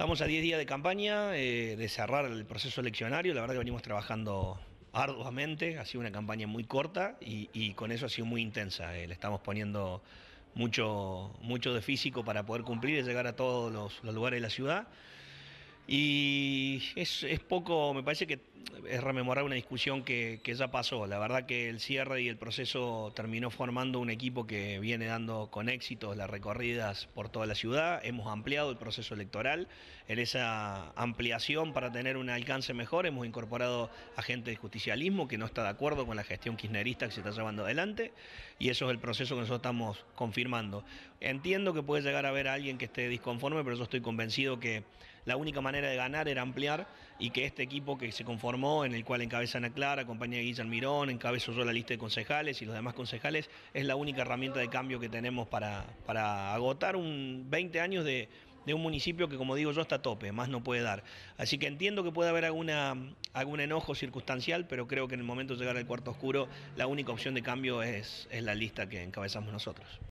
Estamos a 10 días de campaña, eh, de cerrar el proceso eleccionario. La verdad que venimos trabajando arduamente. Ha sido una campaña muy corta y, con eso ha sido muy intensa. Eh. le estamos poniendo mucho, mucho de físico para poder cumplir y llegar a todos los, lugares de la ciudad. Y es, poco, me parece que es rememorar una discusión que, ya pasó. La verdad que el cierre y el proceso terminó formando un equipo que viene dando con éxitos las recorridas por toda la ciudad. Hemos ampliado el proceso electoral. En esa ampliación para tener un alcance mejor hemos incorporado a gente de justicialismo que no está de acuerdo con la gestión kirchnerista que se está llevando adelante y eso es el proceso que nosotros estamos confirmando. Entiendo que puede llegar a haber alguien que esté disconforme, pero yo estoy convencido que la única manera de ganar era ampliar y que este equipo que se conformó en el cual encabeza Ana Clara, compañía de Guillermo Mirón, encabezo yo la lista de concejales y los demás concejales, es la única herramienta de cambio que tenemos para, agotar un 20 años de, un municipio que, como digo yo, está a tope, más no puede dar. Así que entiendo que puede haber alguna, algún enojo circunstancial, pero creo que en el momento de llegar al cuarto oscuro, la única opción de cambio es la lista que encabezamos nosotros.